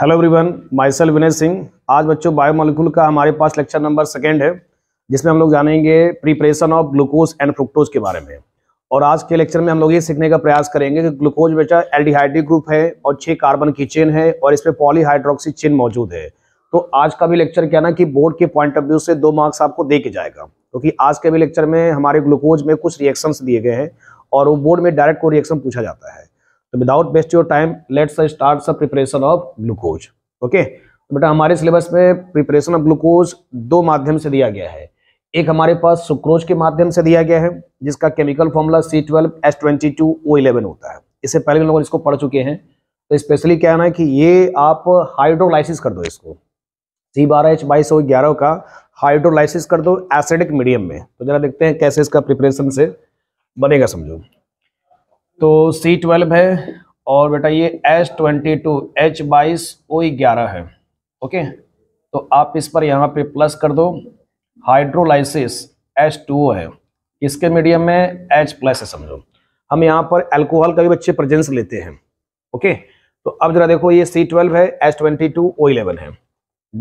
hello everyone myself Vinay Singh आज बच्चों biomolecule का हमारे पास लेक्चर नंबर सेकेंड है जिसमें हम लोग जानेंगे preparation of glucose and fructose के बारे में और आज के लेक्चर में हम लोग ये सीखने का प्रयास करेंगे कि ग्लूकोज बेटा एल्डिहाइड्रिक ग्रुप है और छह कार्बन की चेन है और इसमें पॉलीहाइड्रोक्सी चेन मौजूद है तो आज का भी लेक्चर क्या ना कि बोर्ड के पॉइंट ऑफ व्यू से दो मार्क्स आपको दे के जाएगा क्योंकि तो आज के भी लेक्चर में हमारे ग्लूकोज में कुछ रिएक्शंस दिए गए हैं और वो बोर्ड में डायरेक्ट को रिएक्शन पूछा जाता है तो without waste your time let's start the preparation of glucose okay बेटा हमारे सिलेबस में प्रिपरेशन ऑफ ग्लूकोज दो माध्यम से दिया गया है एक हमारे पास सुक्रोज के माध्यम से दिया गया है जिसका chemical formula C twelve S twenty two O eleven होता है इससे पहले भी लोग इसको पढ़ चुके हैं तो स्पेशली क्या है ना कि ये आप हाइड्रोलाइसिस कर दो इसको सी बारह एच बाईस ग्यारह का हाइड्रोलाइसिस कर दो एसिडिक मीडियम में तो जरा देखते हैं कैसे इसका प्रिपरेशन से बनेगा समझो तो सी ट्वेल्व है और बेटा ये एच ट्वेंटी टू एच बाईस ओ ग्यारह है ओके तो आप इस पर यहाँ पे प्लस कर दो हाइड्रोलाइसिस एच टू है इसके मीडियम में एच प्लस है समझो हम यहाँ पर एल्कोहल का भी बच्चे प्रजेंस लेते हैं ओके तो अब जरा देखो ये सी ट्वेल्व है H twenty two O eleven है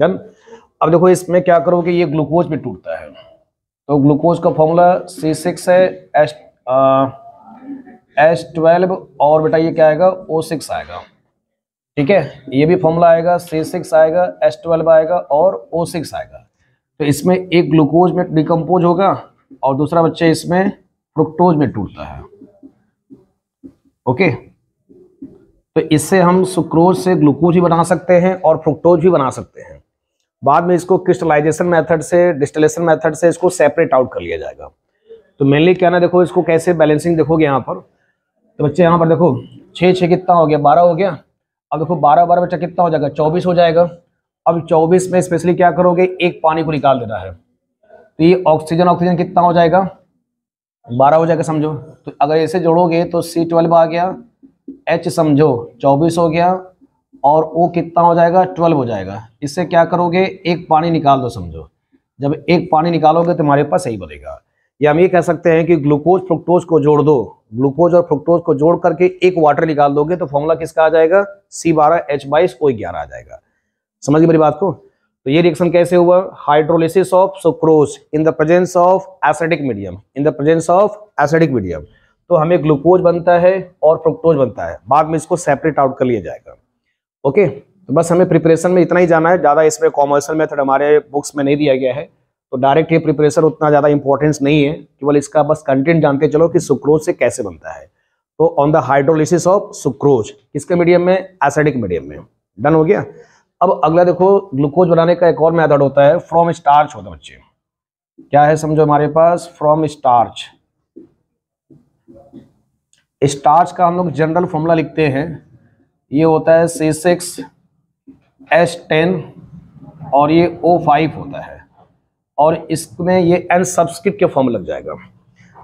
डन अब देखो इसमें क्या करो कि ये ग्लूकोज भी टूटता है तो ग्लूकोज का फॉर्मूला सी सिक्स है एस एच ट्वेल्व और बेटा ये क्या आएगा ओ सिक्स आएगा ठीक है ये भी फॉर्मूला आएगा सी सिक्स आएगा एस ट्वेल्व आएगा और ओ सिक्स आएगा तो इसमें एक ग्लूकोज में डिकम्पोज होगा और दूसरा बच्चे इसमें फ्रुक्टोज में टूटता है ओके तो इससे हम सुक्रोज से ग्लूकोज भी बना सकते हैं और फ्रुक्टोज भी बना सकते हैं बाद में इसको क्रिस्टलाइजेशन मेथड से डिस्टलेशन मेथड से इसको सेपरेट आउट कर लिया जाएगा तो मेनली क्या ना देखो इसको कैसे बैलेंसिंग देखोगे यहाँ पर तो बच्चे यहाँ पर देखो छः छः कितना हो गया बारह हो गया अब देखो बारह बारह बच्चा कितना हो जाएगा चौबीस हो जाएगा अब चौबीस में स्पेशली क्या करोगे एक पानी को निकाल देना है तो ये ऑक्सीजन ऑक्सीजन कितना हो जाएगा बारह हो जाएगा समझो तो अगर ऐसे जोड़ोगे तो सी ट्वेल्व आ गया एच समझो चौबीस हो गया और ओ कितना हो जाएगा ट्वेल्व हो जाएगा इससे क्या करोगे एक पानी निकाल दो समझो जब एक पानी निकालोगे तो तुम्हारे पास सही बनेगा या हम ये कह सकते हैं कि ग्लूकोज फ्रुक्टोज को जोड़ दो ग्लूकोज और फ्रुक्टोज को जोड़ करके एक वाटर निकाल दोगे तो फॉर्मूला किसका आ जाएगा सी बारह एच बाईस ओ ग्यारह आ जाएगा समझ गए मेरी बात को तो ये रिएक्शन कैसे हुआ hydrolysis of sucrose in the presence of acidic medium in the presence of acidic medium तो हमें ग्लूकोज बनता है और फ्रुक्टोज बनता है बाद में इसको सेपरेट आउट कर लिया जाएगा ओके तो बस हमें प्रिपरेशन में इतना ही जाना है ज़्यादा इसमें कॉमर्शियल मेथड हमारे बुक्स में नहीं दिया गया है तो डायरेक्ट ये प्रिपरेशन उतना ज़्यादा इंपॉर्टेंस नहीं है केवल इसका बस कंटेंट जानते चलो कि सुक्रोज से कैसे बनता है तो on the hydrolysis of sucrose किसके मीडियम में एसिडिक मीडियम में डन हो गया अब अगला देखो ग्लूकोज बनाने का एक और मैथड होता है फ्रॉम स्टार्च होता है बच्चे क्या है समझो हमारे पास फ्रॉम स्टार्च स्टार्च का हम लोग जनरल फॉर्मूला लिखते हैं ये होता है सी सिक्स एस टेन और ये ओ फाइव होता है और इसमें ये एन सब्सक्रिप्ट के फॉर्म लग जाएगा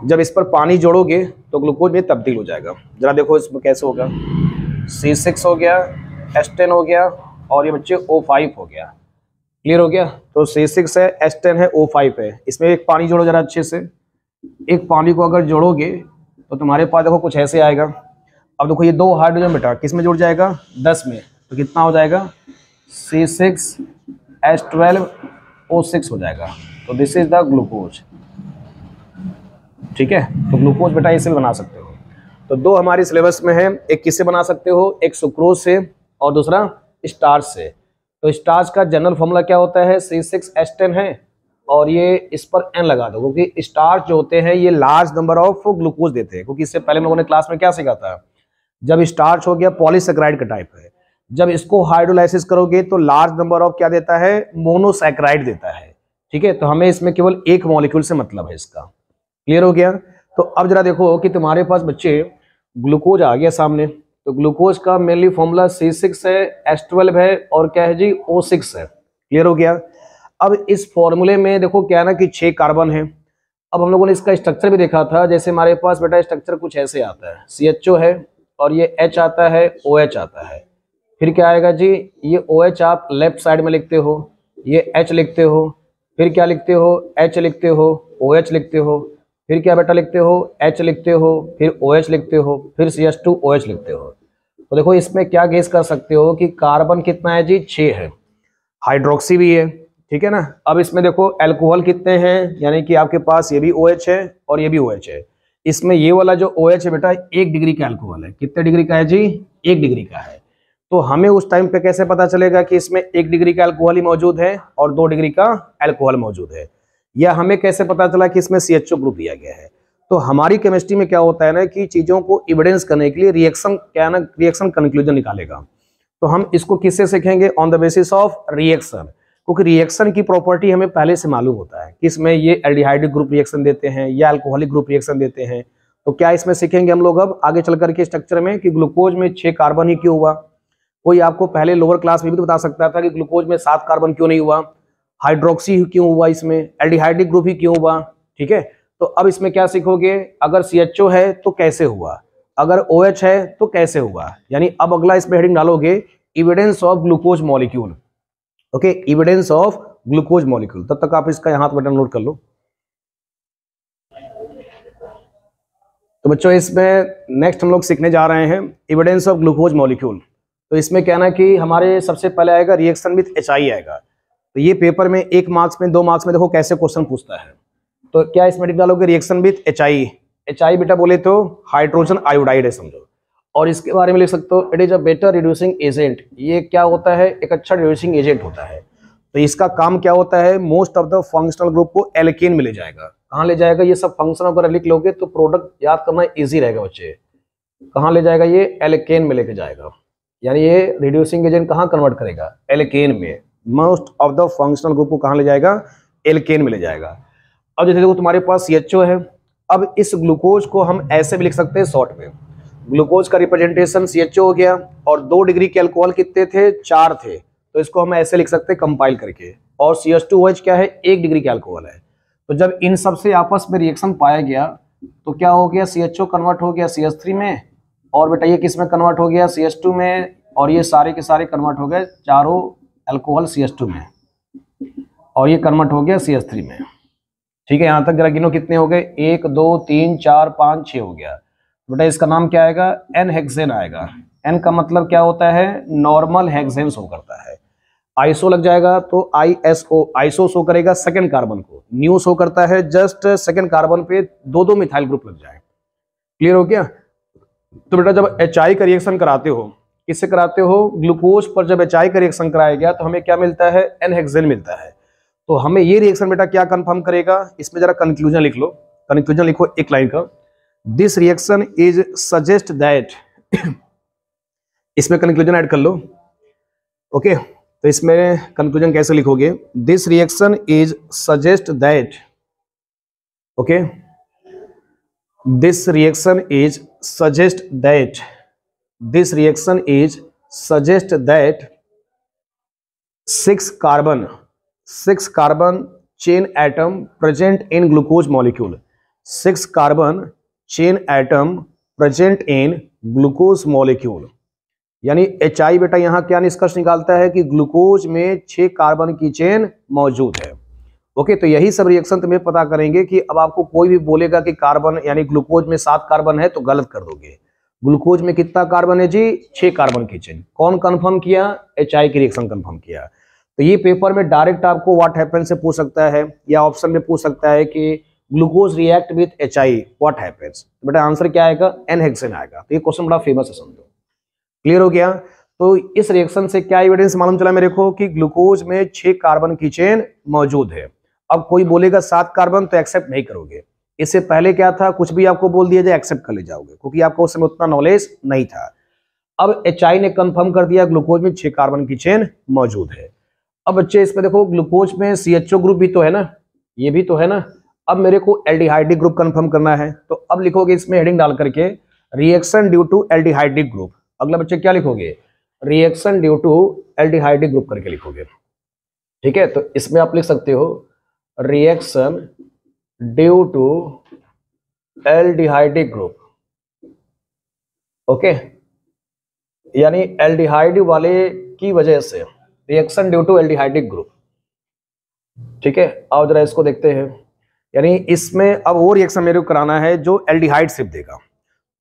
जब इस पर पानी जोड़ोगे तो ग्लूकोज में तब्दील हो जाएगा जरा देखो इसमें कैसे होगा सी सिक्स हो गया एस टेन हो गया और ये बच्चे ओ फाइव हो गया क्लियर हो गया तो सी सिक्स है एस टेन है ओ फाइव है इसमें एक पानी जोड़ो जरा अच्छे से एक पानी को अगर जोड़ोगे तो तुम्हारे पास देखो कुछ ऐसे आएगा अब देखो ये दो हाइड्रोजन बेटा किस में जुड़ जाएगा दस में तो कितना हो जाएगा C six S twelve O six हो जाएगा तो दिस इज द ग्लूकोज ठीक है तो ग्लूकोज बेटा इससे बना सकते हो तो दो हमारे सिलेबस में है एक किससे बना सकते हो एक सुक्रोज से और दूसरा स्टार्च से तो स्टार्च का जनरल फॉर्मूला क्या होता है सी सिक्स एस टेन है और ये इस पर एन लगा दो क्योंकि स्टार्च जो होते हैं ये लार्ज नंबर ऑफ ग्लूकोज देते हैं क्योंकि इससे पहले हम लोगों ने क्लास में क्या सीखा था जब स्टार्च हो गया पॉलीसेक्राइड का टाइप है जब इसको हाइड्रोलाइसिस करोगे तो लार्ज नंबर ऑफ क्या देता है मोनोसेक्राइड देता है ठीक है तो हमें इसमें केवल एक मॉलिक्यूल से मतलब है इसका क्लियर हो गया तो अब जरा देखो कि तुम्हारे पास बच्चे ग्लूकोज आ गया सामने तो ग्लूकोज का मेनली फॉर्मूला सी सिक्स है एस ट्वेल्व है और क्या है जी ओ सिक्स है क्लियर हो गया अब इस फॉर्मूले में देखो क्या ना कि छह कार्बन है अब हम लोगों ने इसका स्ट्रक्चर भी देखा था जैसे हमारे पास बेटा स्ट्रक्चर कुछ ऐसे आता है सी एच ओ है और ये एच आता है ओ OH आता है फिर क्या आएगा जी ये ओ OH आप लेफ्ट साइड में लिखते हो ये एच लिखते हो फिर क्या लिखते हो एच लिखते हो ओ OH लिखते हो फिर क्या बेटा लिखते हो एच लिखते हो फिर ओ OH लिखते हो फिर C S two O H लिखते हो तो देखो इसमें क्या गेस कर सकते हो कि कार्बन कितना है जी छः है हाइड्रोक्सी भी है ठीक है ना अब इसमें देखो एल्कोहल कितने हैं यानी कि आपके पास ये भी ओ OH है और ये भी ओ OH है इसमें ये वाला जो ओ OH है बेटा एक डिग्री का अल्कोहल है कितने डिग्री का है जी एक डिग्री का है तो हमें उस टाइम पे कैसे पता चलेगा कि इसमें एक डिग्री का अल्कोहल ही मौजूद है और दो डिग्री का अल्कोहल मौजूद है या हमें कैसे पता चला कि इसमें सी एच ग्रुप दिया गया है तो हमारी केमिस्ट्री में क्या होता है ना कि चीज़ों को एविडेंस करने के लिए रिएक्शन क्या ना रिएक्शन कंक्लूजन निकालेगा तो हम इसको किससे सीखेंगे on the basis of reaction क्योंकि रिएक्शन की प्रॉपर्टी हमें पहले से मालूम होता है कि इसमें ये एल्डिहाइड्रिक ग्रुप रिएक्शन देते हैं या अल्कोहलिक ग्रुप रिएक्शन देते हैं तो क्या इसमें सीखेंगे हम लोग अब आगे चल करके स्ट्रक्चर में कि ग्लूकोज में छह कार्बन ही क्यों हुआ कोई आपको पहले लोअर क्लास में भी तो बता सकता था कि ग्लूकोज में सात कार्बन क्यों नहीं हुआ हाइड्रोक्सी क्यों हुआ इसमें एल्डिहाइड्रिक ग्रुप ही क्यों हुआ ठीक है तो अब इसमें क्या सीखोगे अगर सी है तो कैसे हुआ अगर ओ OH है तो कैसे हुआ यानी अब अगला इसमें हेडिंग डालोगे evidence of glucose molecule okay evidence of glucose molecule तब तक आप इसका यहां बटन नोट कर लो तो बच्चों इसमें नेक्स्ट हम लोग सीखने जा रहे हैं इविडेंस ऑफ ग्लूकोज मॉलिक्यूल तो इसमें कहना कि हमारे सबसे पहले आएगा रिएक्शन विथ एच आएगा तो ये पेपर में एक मार्क्स में दो मार्क्स में देखो कैसे क्वेश्चन पूछता है तो क्या इसमें डालोगे reaction with H I H I बेटा बोले तो हाइड्रोजन आयोडाइड है समझो और इसके बारे में लिख सकते हो it is a better reducing agent ये क्या होता है एक अच्छा रिड्यूसिंग एजेंट होता है तो इसका काम क्या होता है most of the functional group को एलकेन में ले जाएगा कहाँ ले जाएगा ये सब फंक्शन अगर लिख लोगे तो प्रोडक्ट याद करना ईजी रहेगा बच्चे कहाँ ले जाएगा ये एलकेन में लेके जाएगा यानी ये रिड्यूसिंग एजेंट कहाँ कन्वर्ट करेगा एलकेन में most of the functional group को कहाँ ले जाएगा एलकेन में ले जाएगा अब जैसे देखो तुम्हारे पास सी है अब इस ग्लूकोज को हम ऐसे भी लिख सकते हैं शॉर्ट में ग्लूकोज का रिप्रेजेंटेशन सी एच ओ हो गया और दो डिग्री के अल्कोहल कितने थे चार थे तो इसको हम ऐसे लिख सकते हैं कंपाइल करके और सी एच टू क्या है एक डिग्री के अल्कोहल है तो जब इन सब से आपस में रिएक्शन पाया गया तो क्या हो गया सी एच ओ कन्वर्ट हो गया सी एच थ्री में और बेटा ये किस में कन्वर्ट हो गया सी एच टू में और ये सारे के सारे कन्वर्ट हो गए चारों अल्कोहल सी एच टू में और ये कन्वर्ट हो गया सी एच थ्री में ठीक है यहाँ तक जरा गिनो कितने हो गए एक दो तीन चार पाँच छः हो गया बेटा इसका नाम क्या आएगा एन हेक्सेन आएगा एन का मतलब क्या होता है नॉर्मल हेक्सेन शो करता है आईसो लग जाएगा तो I S O iso show करेगा सेकेंड कार्बन को न्यू शो करता है जस्ट सेकेंड कार्बन पे दो दो मिथाइल ग्रुप लग जाए क्लियर हो गया तो बेटा जब एच आई का रिएक्शन कराते हो इससे कराते हो ग्लूकोज पर जब एच आई का रिएक्शन कराया गया तो हमें क्या मिलता है एन हेक्सेन मिलता है तो हमें ये रिएक्शन बेटा क्या कंफर्म करेगा इसमें जरा कंक्लूजन लिख लो कंक्लूजन लिखो एक लाइन का this reaction is suggest that इसमें कंक्लूजन ऐड कर लो ओके okay, तो इसमें कंक्लूजन कैसे लिखोगे this reaction is suggest that okay this reaction is suggest that this reaction is suggest that six carbon six carbon chain atom present in glucose molecule six carbon chain atom present in glucose molecule यानी H I बेटा यहाँ क्या निष्कर्ष निकालता है कि glucose में छह कार्बन की चेन मौजूद है ओके तो यही सब रिएक्शन तुम्हें पता करेंगे कि अब आपको कोई भी बोलेगा कि कार्बन यानी ग्लूकोज में सात कार्बन है तो गलत कर दोगे ग्लूकोज में कितना कार्बन है जी छह कार्बन की चेन कौन कंफर्म किया एच आई की रिएक्शन कंफर्म किया तो ये पेपर में डायरेक्ट आपको व्हाट हैपन से पूछ सकता है या ऑप्शन में पूछ सकता है कि glucose react with H I what बेटा आंसर क्या आएगा एन आएगा तो ये क्वेश्चन बड़ा फेमस है समझो क्लियर हो गया तो इस रिएक्शन से क्या एविडेंस मालूम चला मेरे को कि ग्लूकोज में छह कार्बन की चेन मौजूद है अब कोई बोलेगा सात कार्बन तो एक्सेप्ट नहीं करोगे इससे पहले क्या था कुछ भी आपको बोल दिया जाए एक्सेप्ट कर ले जाओगे क्योंकि आपको उस समय उतना नॉलेज नहीं था अब एच ने कंफर्म कर दिया ग्लूकोज में छह कार्बन की चेन मौजूद है अब बच्चे इसमें देखो ग्लूकोज में सी ग्रुप भी तो है ना ये भी तो है ना अब मेरे को एल ग्रुप कंफर्म करना है तो अब लिखोगे इसमें हेडिंग डाल करके reaction due to L group अगला बच्चे क्या लिखोगे reaction due to L group करके लिखोगे ठीक है तो इसमें आप लिख सकते हो reaction due to L group okay यानी एल वाले की वजह से reaction due to L group ठीक है आओ जरा इसको देखते हैं यानी इसमें अब वो रिएक्शन मेरे को कराना है जो एल्डिहाइड सिर्फ देगा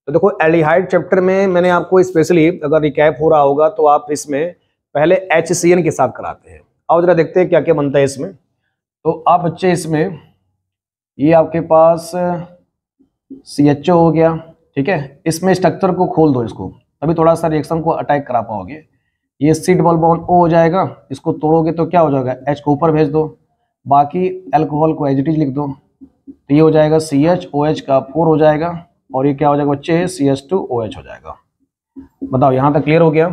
तो देखो एल्डिहाइड चैप्टर में मैंने आपको स्पेशली अगर रिकैप हो रहा होगा तो आप इसमें पहले एच के साथ कराते हैं अब जरा देखते हैं क्या क्या बनता है इसमें तो आप बच्चे इसमें ये आपके पास सी एच ओ हो गया ठीक है इसमें स्ट्रक्चर को खोल दो इसको तभी थोड़ा सा रिएक्शन को अटैक करा पाओगे ये सीट डबल बॉन्ड ओ हो जाएगा इसको तोड़ोगे तो क्या हो जाएगा एच को ऊपर भेज दो बाकी अल्कोहल को एजिटिज लिख दो तो ये हो जाएगा सी एच ओ एच का फोर हो जाएगा और ये क्या हो जाएगा बच्चे C H two O H हो जाएगा बताओ यहाँ तक क्लियर हो गया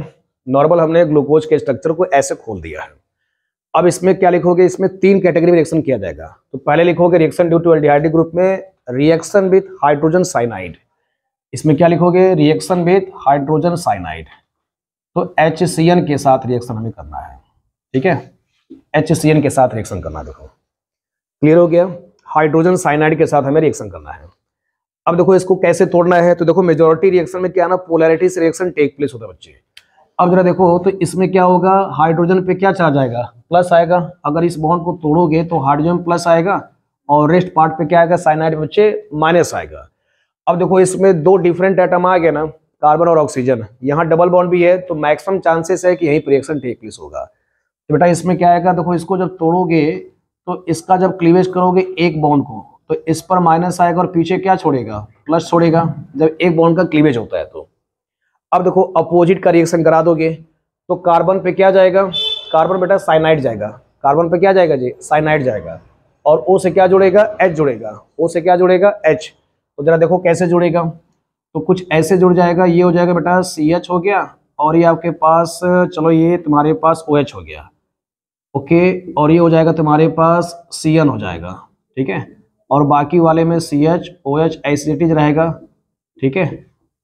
नॉर्मल हमने ग्लूकोज के स्ट्रक्चर को ऐसे खोल दिया है अब इसमें क्या लिखोगे इसमें तीन कैटेगरी में रिएक्शन किया जाएगा तो पहले लिखोगे reaction due to L group में रिएक्शन विथ हाइड्रोजन साइनाइड इसमें क्या लिखोगे रिएक्शन विथ हाइड्रोजन साइनाइड तो एच के साथ रिएक्शन हमें करना है ठीक है एच के साथ रिएक्शन करना देखो क्लियर हो गया हाइड्रोजन साइनाइड के साथ हमें रिएक्शन करना है अब देखो इसको कैसे तोड़ना है तो देखो मेजोरिटी रिएक्शन में क्या ना पोलैरिटी से रिएक्शन टेक प्लेस होता है बच्चे अब जरा देखो तो इसमें क्या होगा हाइड्रोजन पे क्या चार्ज आएगा प्लस आएगा अगर इस बॉन्ड को तोड़ोगे तो हाइड्रोजन प्लस आएगा और रेस्ट पार्ट पे क्या आएगा साइनाइड बच्चे माइनस आएगा अब देखो इसमें दो डिफरेंट आइटम आ गए ना कार्बन और ऑक्सीजन यहाँ डबल बॉन्ड भी है तो मैक्सिमम चांसेस है कि यही पर रिएक्शन टेक प्लेस होगा बेटा इसमें क्या आएगा देखो इसको जब तोड़ोगे तो इसका जब क्लीवेज करोगे एक बॉन्ड को तो इस पर माइनस आएगा और पीछे क्या छोड़ेगा प्लस छोड़ेगा जब एक बॉन्ड का क्लीवेज होता है तो अब देखो अपोजिट का रिएक्शन करा दोगे तो कार्बन पे क्या जाएगा कार्बन बेटा साइनाइड जाएगा कार्बन पे क्या जाएगा जी साइनाइड जाएगा और ओ से क्या जुड़ेगा एच जुड़ेगा ओ से क्या जुड़ेगा एच तो जरा देखो कैसे जुड़ेगा तो कुछ ऐसे जुड़ जाएगा ये हो जाएगा बेटा सी एच हो गया और ये आपके पास चलो ये तुम्हारे पास ओ OH एच हो गया ओके और ये हो जाएगा तुम्हारे पास सी हो जाएगा ठीक है और बाकी वाले में C H O H acidities रहेगा ठीक है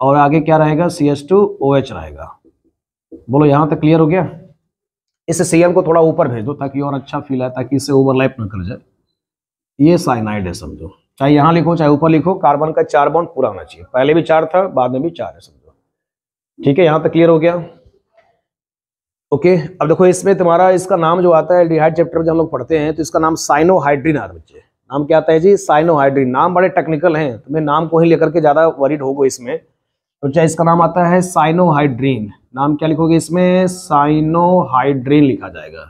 और आगे क्या रहेगा C H two O H रहेगा बोलो यहाँ तक क्लियर हो गया इसे सी को थोड़ा ऊपर भेज दो ताकि और अच्छा फील आए ताकि इसे ओवरलैप ना कर जाए ये साइनाइड है समझो चाहे यहाँ लिखो चाहे ऊपर लिखो कार्बन का चार बॉन्ड पूरा होना चाहिए पहले भी चार था बाद में भी चार है समझो ठीक है यहाँ तक क्लियर हो गया ओके अब देखो इसमें तुम्हारा इसका नाम जो आता है एल्डिहाइड चैप्टर जब हम लोग पढ़ते हैं तो इसका नाम साइनोहाइड्रीन आता है बच्चे नाम क्या आता है जी साइनोहाइड्रीन नाम बड़े टेक्निकल हैं तुम्हें नाम को ही लेकर के ज़्यादा वरिड होगो इसमें तो चाहे अच्छा, इसका नाम आता है साइनोहाइड्रीन नाम क्या लिखोगे इसमें साइनोहाइड्रीन लिखा जाएगा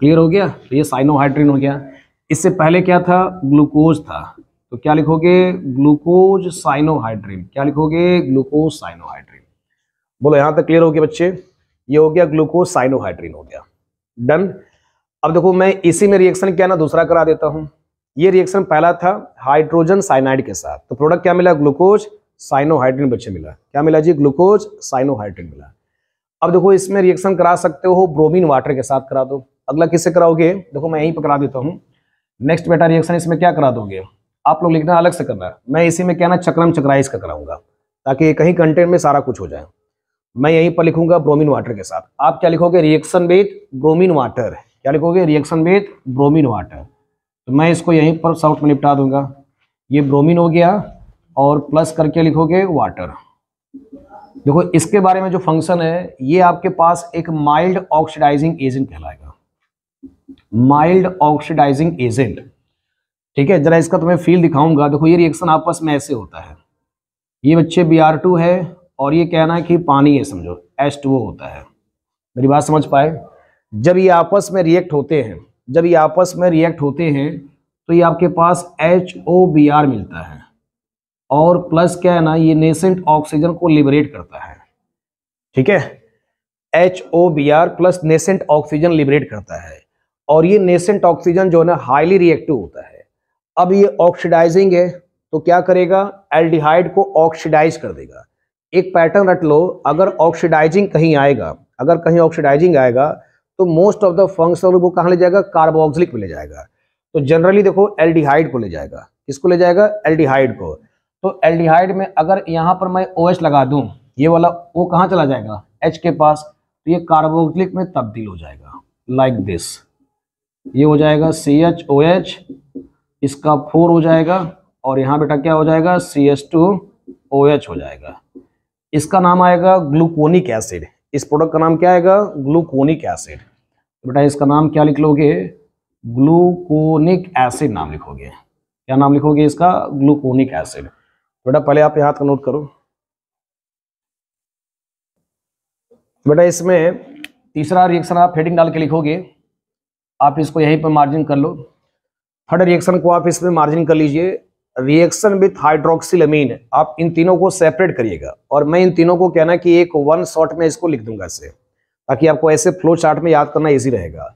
क्लियर हो गया तो ये साइनोहाइड्रीन हो गया इससे पहले क्या था ग्लूकोज था तो क्या लिखोगे ग्लूकोज साइनोहाइड्रीन क्या लिखोगे ग्लूकोज साइनोहाइड्रीन बोलो यहाँ तक क्लियर हो गया बच्चे ये हो गया ग्लूकोज साइनोहाइड्रीन हो गया डन अब देखो मैं इसी में रिएक्शन क्या ना दूसरा करा देता हूं ये रिएक्शन पहला था हाइड्रोजन साइनाइड के साथ तो प्रोडक्ट क्या मिला ग्लूकोज साइनोहाइड्रीन बच्चे मिला क्या मिला जी ग्लूकोज साइनोहाइड्रीन मिला अब देखो इसमें रिएक्शन करा सकते हो ब्रोमीन वाटर के साथ करा दो अगला किससे कराओगे देखो मैं यहीं पर करा देता हूँ नेक्स्ट बेटा रिएक्शन इसमें क्या करा दोगे आप लोग लिखना अलग से करना है मैं इसी में क्या ना चक्रम चक्राइज का कराऊंगा ताकि कहीं कंटेंट में सारा कुछ हो जाए मैं यहीं पर लिखूंगा ब्रोमीन वाटर के साथ आप क्या लिखोगे रिएक्शन बेथ ब्रोमीन वाटर क्या लिखोगे रिएक्शन विथ ब्रोमीन वाटर तो मैं इसको यहीं पर साउट में निपटा दूंगा ये ब्रोमीन हो गया और प्लस करके लिखोगे वाटर देखो इसके बारे में जो फंक्शन है ये आपके पास एक माइल्ड ऑक्सीडाइजिंग एजेंट कहलाएगा माइल्ड ऑक्सीडाइजिंग एजेंट ठीक है जरा इसका तुम्हें फील दिखाऊंगा देखो ये रिएक्शन आपस में ऐसे होता है ये बच्चे बी आर टू है और ये कहना है कि पानी है समझो एच टू होता है मेरी बात समझ पाए जब ये आपस में रिएक्ट होते हैं जब ये आपस में रिएक्ट होते हैं तो ये आपके पास एच ओ बी आर मिलता है और प्लस क्या है ना ये नेसेंट ऑक्सीजन को लिबरेट करता है ठीक है H O B R plus nascent oxygen liberate करता है और ये नेसेंट ऑक्सीजन जो है ना हाईली रिएक्टिव होता है अब ये ऑक्सीडाइजिंग है तो क्या करेगा एल्डिहाइड को ऑक्सीडाइज कर देगा एक पैटर्न रट लो अगर ऑक्सीडाइजिंग कहीं आएगा अगर कहीं ऑक्सीडाइजिंग आएगा तो मोस्ट ऑफ द फंक्शनल को कहाँ ले जाएगा कार्बोक्सिलिक में ले जाएगा तो जनरली देखो एल्डिहाइड को ले जाएगा किसको ले जाएगा एल्डिहाइड को तो एल्डिहाइड में अगर यहाँ पर मैं ओ OH लगा दूँ ये वाला वो कहाँ चला जाएगा एच के पास तो ये कार्बोक्सिलिक में तब्दील हो जाएगा लाइक like दिस ये हो जाएगा सी एच ओ एच इसका फोर हो जाएगा और यहाँ बेटा क्या हो जाएगा C H two O H हो जाएगा इसका नाम आएगा ग्लूकोनिक एसिड इस प्रोडक्ट का नाम क्या आएगा ग्लूकोनिक एसिड तो बेटा इसका नाम क्या लिख लोगे ग्लूकोनिक एसिड नाम लिखोगे क्या नाम लिखोगे इसका ग्लूकोनिक एसिड तो बेटा पहले आप यहाँ का नोट करो बेटा इसमें तीसरा रिएक्शन आप हेडिंग डाल के लिखोगे आप इसको यहीं पर मार्जिन कर लो थर्ड रिएक्शन को आप इसमें मार्जिन कर लीजिए रिएक्शन विथ हाइड्रोक्सिलमीन आप इन तीनों को सेपरेट करिएगा और मैं इन तीनों को कहना कि एक वन शॉट में इसको लिख दूंगा इसे ताकि आपको ऐसे फ्लो चार्ट में याद करना इजी रहेगा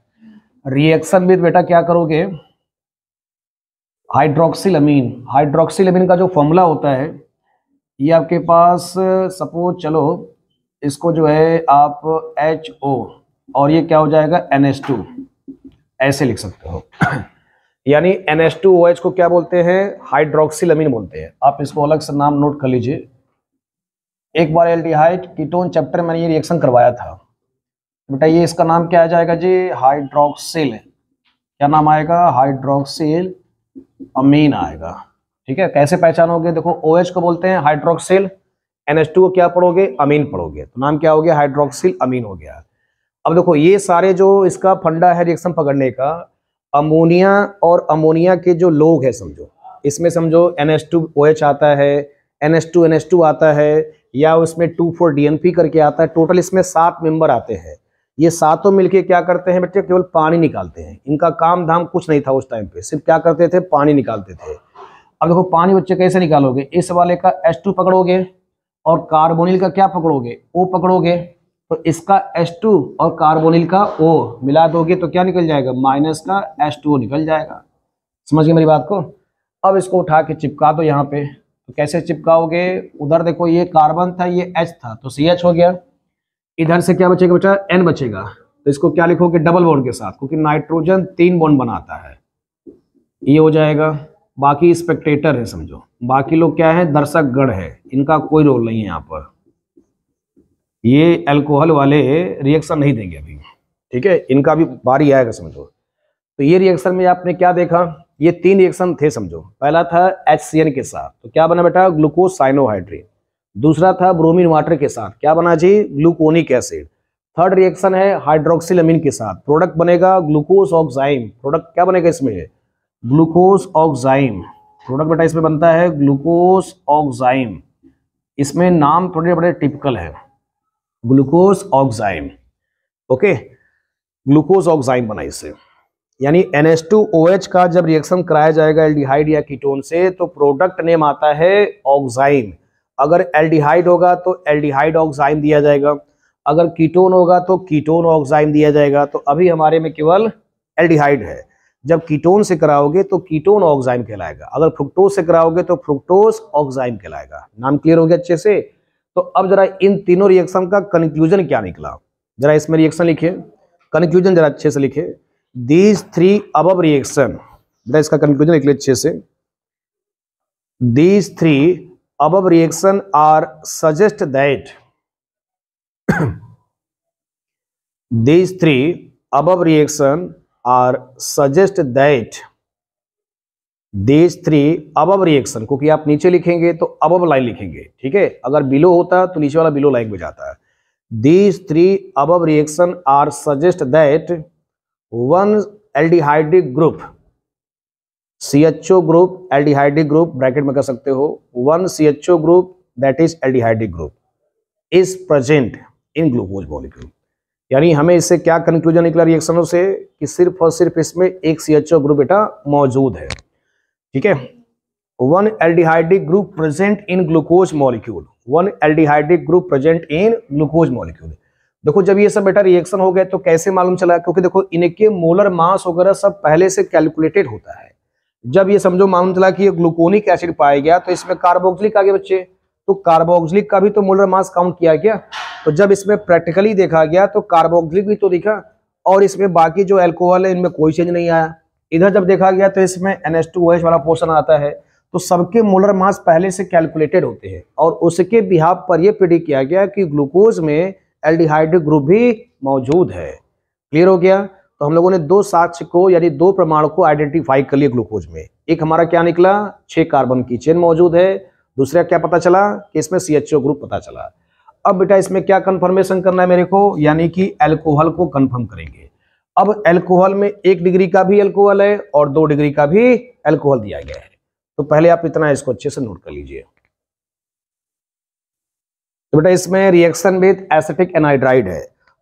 रिएक्शन विथ बेटा क्या करोगे हाइड्रोक्सिलमीन हाइड्रोक्सिलमीन का जो फॉर्मूला होता है ये आपके पास सपोज चलो इसको जो है आप एच ओ और ये क्या हो जाएगा एन एस टू ऐसे लिख सकते हो यानी एन को क्या बोलते हैं हाइड्रोक्सीलमीन बोलते हैं आप इसको अलग से नाम नोट कर लीजिए एक बार एल्डिहाइड कीटोन चैप्टर मैंने ये रिएक्शन करवाया था बेटा ये इसका नाम क्या आ जाएगा जी हाइड्रोक्सिल क्या नाम आएगा हाइड्रोक्सिल अमीन आएगा ठीक है कैसे पहचानोगे देखो ओ OH को बोलते हैं हाइड्रोक्सिल एन को क्या पढ़ोगे अमीन पढ़ोगे तो नाम क्या हो गया हाइड्रोक्सिल अमीन हो गया अब देखो ये सारे जो इसका फंडा है रिएक्शन पकड़ने का अमोनिया और अमोनिया के जो लोग हैं समझो इसमें समझो N S two O H आता है N S two N S two आता है या उसमें two four D N P करके आता है टोटल इसमें सात मेंबर आते हैं ये सातों मिलके क्या करते हैं बच्चे केवल पानी निकालते हैं इनका काम धाम कुछ नहीं था उस टाइम पे सिर्फ क्या करते थे पानी निकालते थे अब देखो पानी बच्चे कैसे निकालोगे इस वाले का एस टू पकड़ोगे और कार्बोनिल का क्या पकड़ोगे ओ पकड़ोगे तो इसका H2 और कार्बोनिल का O मिला दोगे तो क्या निकल जाएगा माइनस का H2O निकल जाएगा समझ गए मेरी बात को अब इसको उठा के चिपका दो यहाँ पे तो कैसे चिपकाओगे उधर देखो ये कार्बन था ये एच था तो सी एच हो गया इधर से क्या बचेगा बेटा एन बचेगा तो इसको क्या लिखोगे डबल बोन के साथ क्योंकि नाइट्रोजन तीन बोन बनाता है ये हो जाएगा बाकी स्पेक्टेटर है समझो बाकी लोग क्या है दर्शक गढ़ है इनका कोई रोल नहीं है यहाँ पर ये अल्कोहल वाले रिएक्शन नहीं देंगे अभी ठीक है इनका भी बारी आएगा समझो तो ये रिएक्शन में आपने क्या देखा ये तीन रिएक्शन थे समझो पहला था एच के साथ तो क्या बना बेटा ग्लूकोज साइनोहाइड्रेट दूसरा था ब्रोमीन वाटर के साथ क्या बना जी ग्लूकोनिक एसिड थर्ड रिएक्शन है हाइड्रोक्सिलमिन के साथ प्रोडक्ट बनेगा ग्लूकोज ऑक्साइम प्रोडक्ट क्या बनेगा इसमें ग्लूकोज ऑक्साइम प्रोडक्ट बेटा इसमें बनता है ग्लूकोज ऑक्साइम इसमें नाम थोड़े बड़े टिपिकल है glucose oxime okay glucose oxime बना इससे यानी NH2OH का जब रिएक्शन कराया जाएगा एल्डिहाइड या कीटोन से तो प्रोडक्ट नेम आता है ऑक्साइम अगर एल्डिहाइड होगा तो एल्डिहाइड ऑक्साइम दिया जाएगा अगर कीटोन होगा तो कीटोन ऑक्साइम दिया जाएगा तो अभी हमारे में केवल एल्डिहाइड है जब कीटोन से कराओगे तो कीटोन ऑक्साइम कहलाएगा अगर फ्रुक्टोज से कराओगे तो फ्रुक्टोज ऑक्साइम कहलाएगा नाम क्लियर हो गया अच्छे से तो अब जरा इन तीनों रिएक्शन का कंक्लूजन क्या निकला जरा इसमें रिएक्शन लिखिए कंक्लूजन जरा अच्छे से लिखे दीज थ्री अब रिएक्शन जरा इसका कंक्लूजन लिख लिया अच्छे से दीज थ्री अब reaction are suggest that these three अब reaction are suggest that these three अब रिएक्शन क्योंकि आप नीचे लिखेंगे तो अब लाइन लिखेंगे ठीक है अगर बिलो होता तो नीचे वाला बिलो लाइन बजाता है दीज थ्री अब अब reaction are suggest that one aldehydic group C H O group aldehydic group bracket में कर सकते हो one C H O group that is aldehydic group is present in glucose molecule यानी हमें इससे क्या कंक्लूजन निकला रिएक्शनों से कि सिर्फ और सिर्फ इसमें एक सी एच ओ ग्रुप बेटा मौजूद है ठीक है one aldehydic group present in glucose molecule one aldehydic group present in glucose molecule देखो जब ये सब बेटा रिएक्शन हो गया तो कैसे मालूम चला क्योंकि देखो इनके मोलर मास वगैरह सब पहले से कैलकुलेटेड होता है जब ये समझो मालूम चला कि ये ग्लूकोनिक एसिड पाया गया तो इसमें कार्बोक्सिलिक आ गया बच्चे तो कार्बोक्सिलिक का भी तो मोलर मास काउंट किया गया तो जब इसमें प्रैक्टिकली देखा गया तो कार्बोक्सिलिक भी तो दिखा और इसमें बाकी जो एल्कोहल है इनमें कोई चेंज नहीं आया इधर जब देखा गया तो इसमें एन एच टू वाला पोर्सन आता है तो सबके मोलर मास पहले से कैलकुलेटेड होते हैं और उसके बिहाब पर यह प्रिडिक किया गया कि ग्लूकोज में एल्डिहाइड ग्रुप भी मौजूद है क्लियर हो गया तो हम लोगों ने दो साक्ष्य को यानी दो प्रमाण को आइडेंटिफाई कर लिया ग्लूकोज में एक हमारा क्या निकला छः कार्बन की चेन मौजूद है दूसरा क्या पता चला कि इसमें सी ग्रुप पता चला अब बेटा इसमें क्या कन्फर्मेशन करना है मेरे को यानी कि एल्कोहल को कन्फर्म करेंगे अब एल्कोहल में एक डिग्री का भी एल्कोहल है और दो डिग्री का भी एल्कोहल दिया गया है तो पहले आप इतना इसको अच्छे से नोट कर लीजिए तो बेटा इसमें रिएक्शन विद एसिटिक एनाइड्राइड है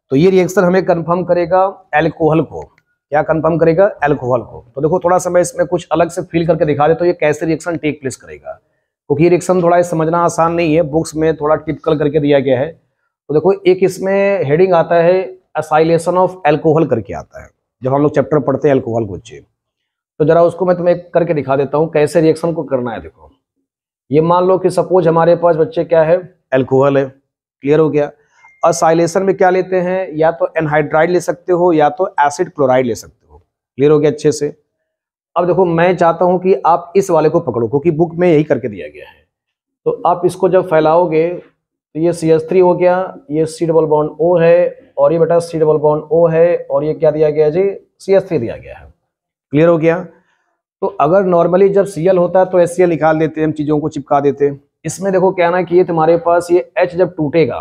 तो ये रिएक्शन हमें कंफर्म करेगा एल्कोहल को क्या कंफर्म करेगा एल्कोहल को तो देखो थोड़ा सा मैं इसमें कुछ अलग से फील करके दिखा दे तो ये कैसे रिएक्शन टेक प्लेस करेगा क्योंकि तो रिएक्शन थोड़ा समझना आसान नहीं है बुक्स में थोड़ा टिपकल करके दिया गया है तो देखो एक इसमें हेडिंग आता है असाइलेशन ऑफ एल्कोहल करके आता है जब हम लोग चैप्टर पढ़ते हैं एल्कोहल को अच्छे तो जरा उसको मैं तुम्हें करके दिखा देता हूँ कैसे रिएक्शन को करना है देखो ये मान लो कि सपोज हमारे पास बच्चे क्या है एल्कोहल है क्लियर हो गया असाइलेशन में क्या लेते हैं या तो एनहाइड्राइड ले सकते हो या तो एसिड क्लोराइड ले सकते हो क्लियर हो गया अच्छे से अब देखो मैं चाहता हूं कि आप इस वाले को पकड़ो क्योंकि बुक में यही करके दिया गया है तो आप इसको जब फैलाओगे तो ये सी एस थ्री हो गया ये सी डबल बॉन्ड ओ है और ये बेटा सी डबल बॉन्ड ओ है और ये क्या दिया गया जी सी एस थ्री दिया गया है क्लियर हो गया तो अगर नॉर्मली जब सी एल होता है तो एस सी एल निकाल देते हम चीज़ों को चिपका देते इसमें देखो क्या ना कि ये तुम्हारे पास ये एच जब टूटेगा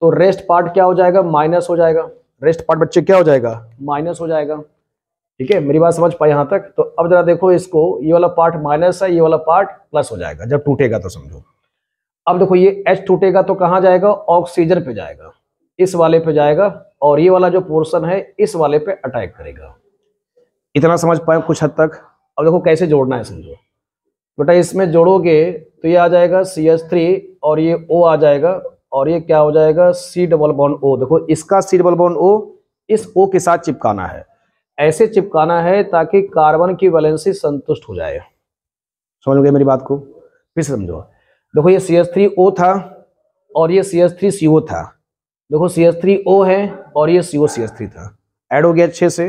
तो रेस्ट पार्ट क्या हो जाएगा माइनस हो जाएगा रेस्ट पार्ट बच्चे क्या हो जाएगा माइनस हो जाएगा ठीक है मेरी बात समझ पाए यहाँ तक तो अब जरा देखो इसको ये वाला पार्ट माइनस है ये वाला पार्ट प्लस हो जाएगा जब टूटेगा तो समझो अब देखो ये एच टूटेगा तो कहाँ जाएगा ऑक्सीजन पे जाएगा इस वाले पे जाएगा और ये वाला जो पोर्शन है इस वाले पे अटैक करेगा इतना समझ पाए कुछ हद तक अब देखो कैसे जोड़ना है समझो बेटा इसमें जोड़ोगे तो ये आ जाएगा सी एस थ्री और ये ओ आ जाएगा और ये क्या हो जाएगा सी डबल बॉन्ड ओ देखो इसका सी डबल बॉन्ड ओ इस ओ के साथ चिपकाना है ऐसे चिपकाना है ताकि कार्बन की वैलेंसी संतुष्ट हो जाए समझ गए मेरी बात को फिर समझो देखो ये सी एस थ्री ओ था और ये सी एस थ्री सी ओ था देखो सी एस थ्री ओ है और ये C O C S three था एड हो गया अच्छे से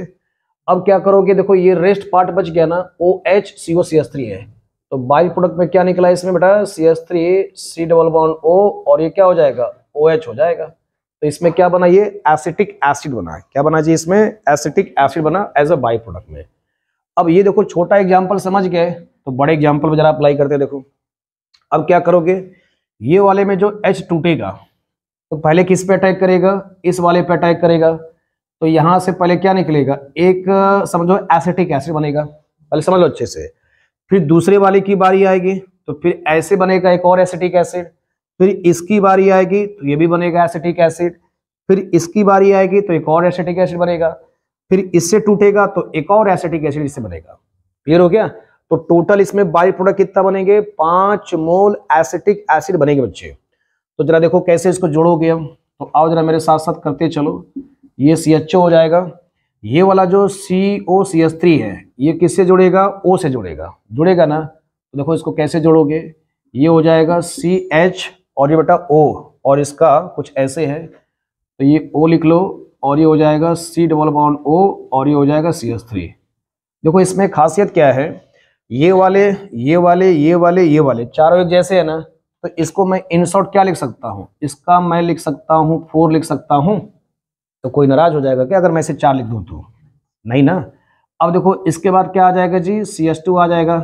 अब क्या करोगे देखो ये रेस्ट पार्ट बच गया ना O H C O C S three है तो बाइक प्रोडक्ट में क्या निकला इसमें बेटा C S three C double one O और ये क्या हो जाएगा ओ एच हो जाएगा तो इसमें क्या बना ये एसिटिक एसिड बना क्या बना जी इसमें एसिटिक एसिड बना एज ए बाई प्रोडक्ट में अब ये देखो छोटा एग्जाम्पल समझ गए तो बड़े एग्जाम्पल में जरा अप्लाई करते देखो अब क्या करोगे ये वाले में जो एच टूटेगा तो पहले किस पे अटैक करेगा इस वाले पे अटैक करेगा तो यहां से पहले क्या निकलेगा एक समझो एसिटिक एसिड बनेगा पहले समझ लो अच्छे से फिर दूसरे वाले की बारी आएगी तो फिर ऐसे बनेगा एक और एसिटिक एसिड फिर इसकी बारी आएगी तो ये भी बनेगा एसिटिक एसिड फिर इसकी बारी आएगी तो एक और एसिटिक एसिड बनेगा फिर इससे टूटेगा तो एक और एसिटिक एसिड इससे बनेगा क्लियर हो गया तो टोटल इसमें बाई प्रोडक्ट कितना बनेंगे पांच मोल एसिटिक एसिड बनेंगे बच्चे तो जरा देखो कैसे इसको जोड़ोगे हम तो आओ जरा मेरे साथ साथ करते चलो ये सी एच ओ हो जाएगा ये वाला जो सी ओ सी एस थ्री है ये किससे जुड़ेगा ओ से जुड़ेगा जुड़ेगा ना तो देखो इसको कैसे जोड़ोगे ये हो जाएगा सी एच और ये बेटा ओ और इसका कुछ ऐसे है तो ये ओ लिख लो और ये हो जाएगा सी डबल बाउंड ओ और ये हो जाएगा सी एस थ्री देखो इसमें खासियत क्या है ये वाले ये वाले ये वाले ये वाले चारों एक जैसे है ना तो इसको मैं इन शॉर्ट क्या लिख सकता हूँ इसका मैं लिख सकता हूँ फोर लिख सकता हूँ तो कोई नाराज हो जाएगा क्या अगर मैं इसे चार लिख दूँ तो नहीं ना अब देखो इसके बाद क्या आ जाएगा जी सी एस टू आ जाएगा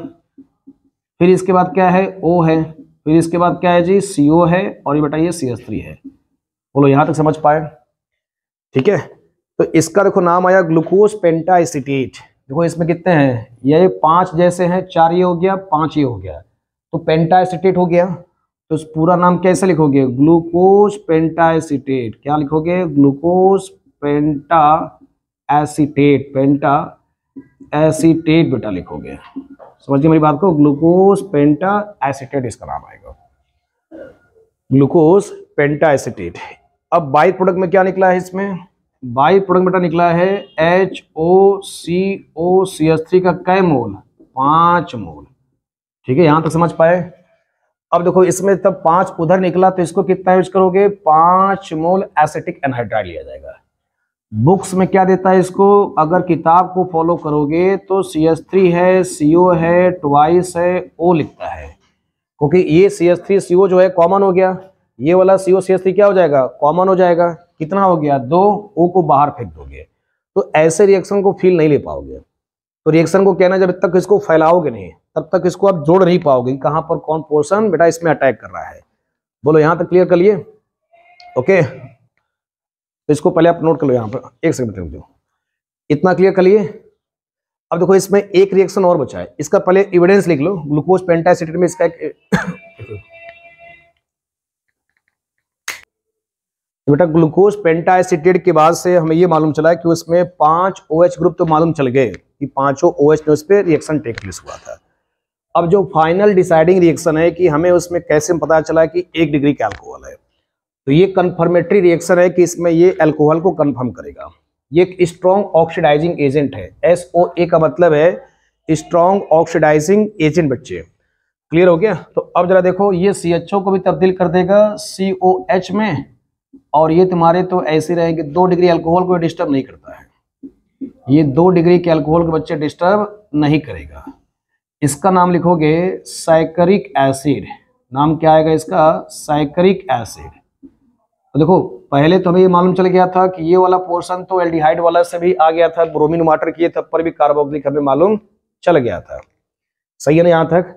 फिर इसके बाद क्या है ओ है फिर इसके बाद क्या है जी सी ओ है और ये बताइए सी एस थ्री है बोलो यहाँ तक समझ पाए ठीक है तो इसका देखो नाम आया ग्लूकोज पेंटाइसिटेट देखो इसमें कितने हैं ये पांच जैसे हैं चार ये हो गया पांच ये हो गया तो पेंटाइसिटेट हो गया तो पूरा नाम कैसे लिखोगे ग्लूकोज एसिटेट क्या लिखोगे glucose penta acetate penta acetate बेटा लिखोगे समझिए मेरी बात को ग्लूकोज पेंटा एसिटेट इसका नाम आएगा ग्लूकोज पेंटा एसिटेट अब बाई प्रोडक्ट में क्या निकला है इसमें बाई प्रोडक्ट बेटा निकला है H O C O C S three का कै मोल पांच मोल ठीक है यहां तक समझ पाए अब देखो इसमें तब पांच उधर निकला तो इसको कितना यूज करोगे पांच मोल एसिटिक एनहाइड्राइड लिया जाएगा बुक्स में क्या देता है इसको अगर किताब को फॉलो करोगे तो सी एस थ्री है सी ओ है ट्वाइस है ओ लिखता है क्योंकि ये सी एस थ्री सी ओ जो है कॉमन हो गया ये वाला सी ओ सी एस थ्री क्या हो जाएगा कॉमन हो जाएगा कितना हो गया दो ओ को बाहर फेंक दोगे तो ऐसे रिएक्शन को फील नहीं ले पाओगे तो रिएक्शन को कहना जब तक इसको फैलाओगे नहीं तब तक इसको आप जोड़ नहीं पाओगे कहां पर कौन पोर्सन बेटा इसमें अटैक कर रहा है बोलो यहां तक क्लियर कर लिए ओके तो इसको पहले आप नोट कर लो यहां पर एक सेकंड रुक दो इतना क्लियर कर लिए अब देखो इसमें एक रिएक्शन और बचा है इसका पहले एविडेंस लिख लो ग्लूकोज पेंटासिटेट में इसका एक बेटा ग्लूकोज पेंटासिटेट के बाद से हमें ये मालूम चला है कि उसमें पांच ओएच ग्रुप तो मालूम चल गए कि पांचों ओएच ने उस पर रिएक्शन टेक प्लेस हुआ था अब जो फाइनल डिसाइडिंग रिएक्शन है कि हमें उसमें कैसे पता चला कि एक डिग्री का अल्कोहल है तो ये कन्फर्मेटरी रिएक्शन है कि इसमें ये अल्कोहल को कन्फर्म करेगा ये एक स्ट्रॉन्ग ऑक्सीडाइजिंग एजेंट है एस ओ ए का मतलब है स्ट्रॉन्ग ऑक्सीडाइजिंग एजेंट बच्चे क्लियर हो गया तो अब जरा देखो ये सी एच ओ को भी तब्दील कर देगा सी ओ एच में और ये तुम्हारे तो ऐसे रहेंगे दो डिग्री एल्कोहल को डिस्टर्ब नहीं करता है ये दो डिग्री के अल्कोहल के बच्चे डिस्टर्ब नहीं करेगा इसका नाम लिखोगे साइकरिक एसिड नाम क्या आएगा इसका साइकरिक एसिड तो देखो पहले तो हमें मालूम चल गया था कि ये वाला पोर्शन तो एल्डिहाइड वाला से भी आ गया था ब्रोमीन वाटर किए थे पर भी कार्बोक्सिलिक हमें मालूम चल गया था सही है ना यहाँ तक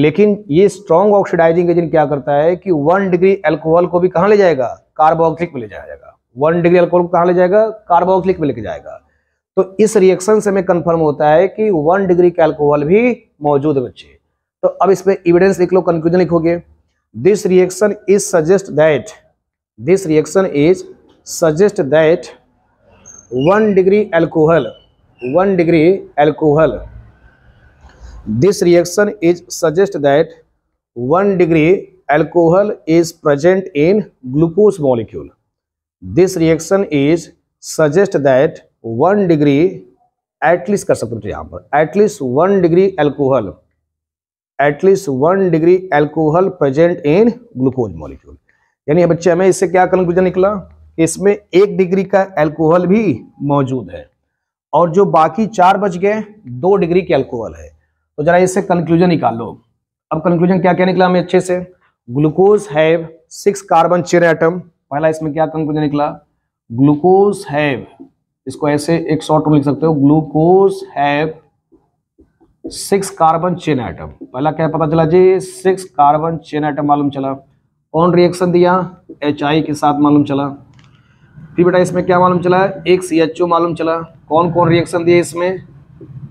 लेकिन ये स्ट्रॉन्ग ऑक्सीडाइजिंग एजेंट क्या करता है कि वन डिग्री एल्कोहल को भी कहाँ ले जाएगा कार्बोक्सिलिक में ले जाएगा वन डिग्री एल्कोहल को कहाँ ले जाएगा कार्बोक्सिलिक में लेके जाएगा तो इस रिएक्शन से हमें कंफर्म होता है कि वन डिग्री का एल्कोहल भी मौजूद है बच्चे तो अब इसमें इविडेंस लिख लो कंक्लूजन लिखोगे this reaction is suggest that this reaction is suggest that one degree alcohol one degree alcohol this reaction is suggest that one degree alcohol is present in glucose molecule this reaction is suggest that one degree at least कर सकते हो तो यहाँ पर at least one degree alcohol at least one degree alcohol present in glucose molecule यानी बच्चे हमें इससे क्या कंक्लूजन निकला इसमें एक डिग्री का एल्कोहल भी मौजूद है और जो बाकी चार बच गए दो डिग्री के एल्कोहल है तो जरा इससे कंक्लूजन निकाल लो अब कंक्लूजन क्या क्या निकला हमें अच्छे से glucose have six carbon chair atom पहला इसमें क्या कंक्लूजन निकला ग्लूकोज हैव इसको ऐसे एक शॉर्ट में लिख सकते हो glucose have six carbon chain atom पहला क्या पता चला जी सिक्स कार्बन चेन आइटम मालूम चला कौन रिएक्शन दिया एच के साथ मालूम चला फिर बेटा इसमें क्या मालूम चला एक सी एच ओ मालूम चला कौन कौन रिएक्शन दिया इसमें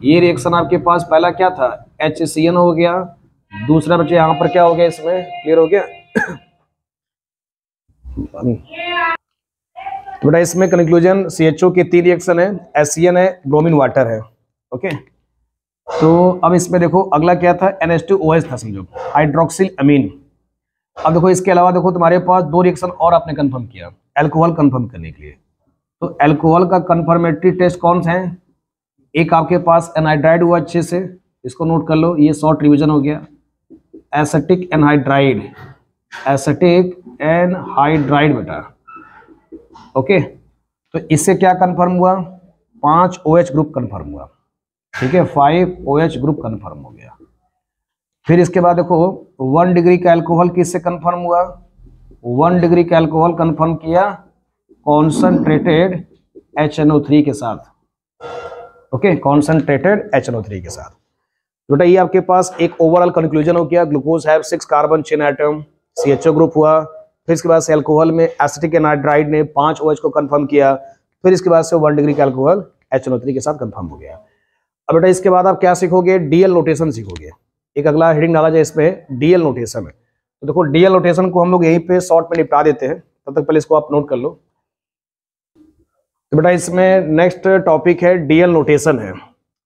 ये रिएक्शन आपके पास पहला क्या था एच सी एन हो गया दूसरा बच्चे यहाँ पर क्या हो गया इसमें क्लियर हो गया तो बेटा इसमें कंक्लूजन सी एच ओ के तीन रिएक्शन है एस सी एन है ब्रोमिन वाटर है ओके तो अब इसमें देखो अगला क्या था एन टू ओ एस था समझो हाइड्रोक्सिल अमीन अब देखो इसके अलावा देखो तुम्हारे पास दो रिएक्शन और आपने कंफर्म किया एल्कोहल कंफर्म करने के लिए तो एल्कोहल का कंफर्मेटरी टेस्ट कौन सा है एक आपके पास एनहाइड्राइड हुआ अच्छे से इसको नोट कर लो ये शॉर्ट रिविजन हो गया एसेटिक एनहाइड्राइड एसेटिक एनहाइड्राइड बेटा ओके तो इससे क्या कन्फर्म हुआ पांच ओ OH ग्रुप कन्फर्म हुआ ठीक है फाइव ओ ग्रुप कन्फर्म हो गया फिर इसके बाद देखो वन डिग्री का एल्कोहल किससे कन्फर्म हुआ वन डिग्री का एल्कोहल कन्फर्म किया concentrated H N O three के साथ okay concentrated H N O three के साथ बेटा ये आपके पास एक ओवरऑल कंक्लूजन हो गया ग्लूकोज है six carbon chain item C H O group हुआ फिर इसके बाद से एल्कोहल में एसिटिक एनाइड्राइड ने पांच ओ OH को कन्फर्म किया फिर इसके बाद से वन डिग्री का अल्कोहल एच के साथ कन्फर्म हो गया अब बेटा इसके बाद आप क्या सीखोगे डीएल नोटेशन सीखोगे एक अगला हेडिंग डाला जाए इसमें डीएल नोटेशन है तो देखो डीएल नोटेशन को हम लोग यहीं पे शॉर्ट में निपटा देते हैं तब तक पहले इसको आप नोट कर लो तो बेटा इसमें नेक्स्ट टॉपिक है डीएल नोटेशन है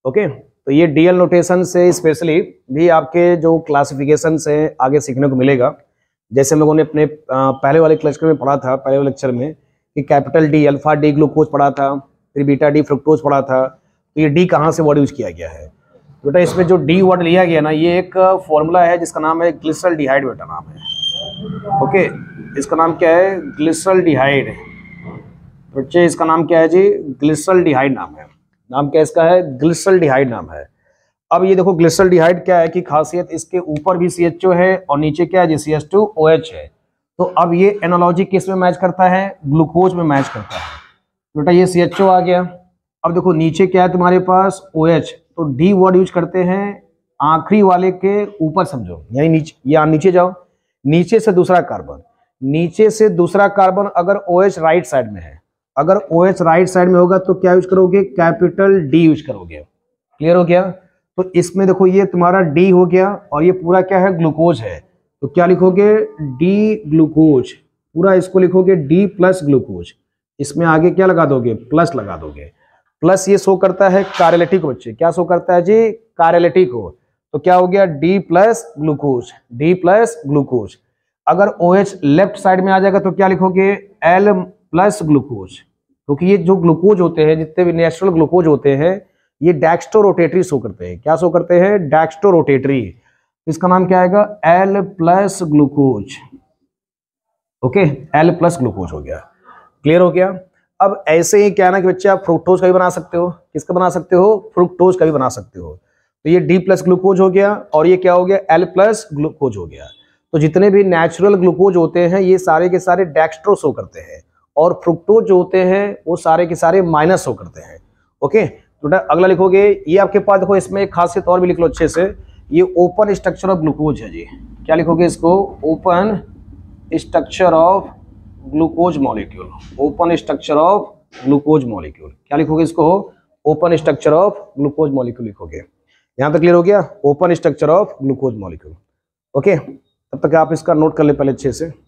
ओके तो ये डीएल नोटेशन से स्पेशली भी आपके जो क्लासिफिकेशन से आगे सीखने को मिलेगा जैसे हम लोगों ने अपने पहले वाले क्लस्टर में पढ़ा था पहले वाले लेक्चर में कि capital D alpha D glucose पढ़ा था फिर बीटा डी फ्रुक्टोज पढ़ा था तो ये डी कहाँ से वर्ड यूज किया गया है बेटा इसमें जो डी वर्ड लिया गया ना ये एक फॉर्मूला है जिसका नाम है ग्लिसरल डिहाइड बेटा नाम है ओके इसका नाम क्या है ग्लिसरल डिहाइड बच्चे इसका नाम क्या है जी ग्लिसरल डिहाइड नाम है नाम क्या इसका है ग्लिसरल डिहाइड नाम है अब ये देखो ग्लिसरल डिहाइड क्या है कि खासियत इसके ऊपर भी सी है और नीचे क्या है जी सी है तो अब ये एनोलॉजी किस में मैच करता है ग्लूकोज में मैच करता है बेटा ये सी आ गया अब देखो नीचे क्या है तुम्हारे पास ओ OH, तो डी वर्ड यूज करते हैं आखिरी वाले के ऊपर समझो यानी नीचे या नीचे जाओ नीचे से दूसरा कार्बन नीचे से दूसरा कार्बन अगर ओ OH राइट साइड में है अगर ओ OH राइट साइड में होगा तो क्या यूज करोगे कैपिटल डी यूज करोगे क्लियर हो गया तो इसमें देखो ये तुम्हारा डी हो गया और ये पूरा क्या है ग्लूकोज है तो क्या लिखोगे डी ग्लूकोज पूरा इसको लिखोगे डी प्लस ग्लूकोज इसमें आगे क्या लगा दोगे प्लस लगा दोगे प्लस ये शो करता है कार्यलेटिक बच्चे क्या शो करता है जी कार्यलेटिक हो तो क्या हो गया D plus glucose D plus glucose अगर ओ OH लेफ्ट साइड में आ जाएगा तो क्या लिखोगे एल प्लस ग्लूकोज क्योंकि ये जो ग्लूकोज होते हैं जितने भी नेचुरल ग्लूकोज होते हैं ये डैक्स्टो रोटेटरी शो करते हैं क्या शो करते हैं डैक्स्टो रोटेटरी इसका नाम क्या आएगा L plus glucose okay L plus glucose हो गया क्लियर हो गया अब ऐसे ही क्या ना कि बच्चे आप फ्रुक्टोज का भी बना सकते हो किसका बना सकते हो फ्रुक्टोज का भी बना सकते हो तो ये डी प्लस ग्लूकोज हो गया और ये क्या हो गया एल प्लस ग्लूकोज हो गया तो जितने भी नेचुरल ग्लूकोज होते हैं ये सारे के सारे डैक्स्ट्रो शो करते हैं और फ्रुक्टोज जो होते हैं वो सारे के सारे माइनस शो करते हैं ओके तो बेटा अगला लिखोगे ये आपके पास देखो इसमें एक खासियत और भी लिख लो अच्छे से ये ओपन स्ट्रक्चर ऑफ ग्लूकोज है जी क्या लिखोगे इसको open structure of glucose molecule open structure of glucose molecule क्या लिखोगे इसको open structure of glucose molecule लिखोगे यहाँ तक क्लियर हो गया open structure of glucose molecule okay तब तक आप इसका नोट कर ले पहले अच्छे से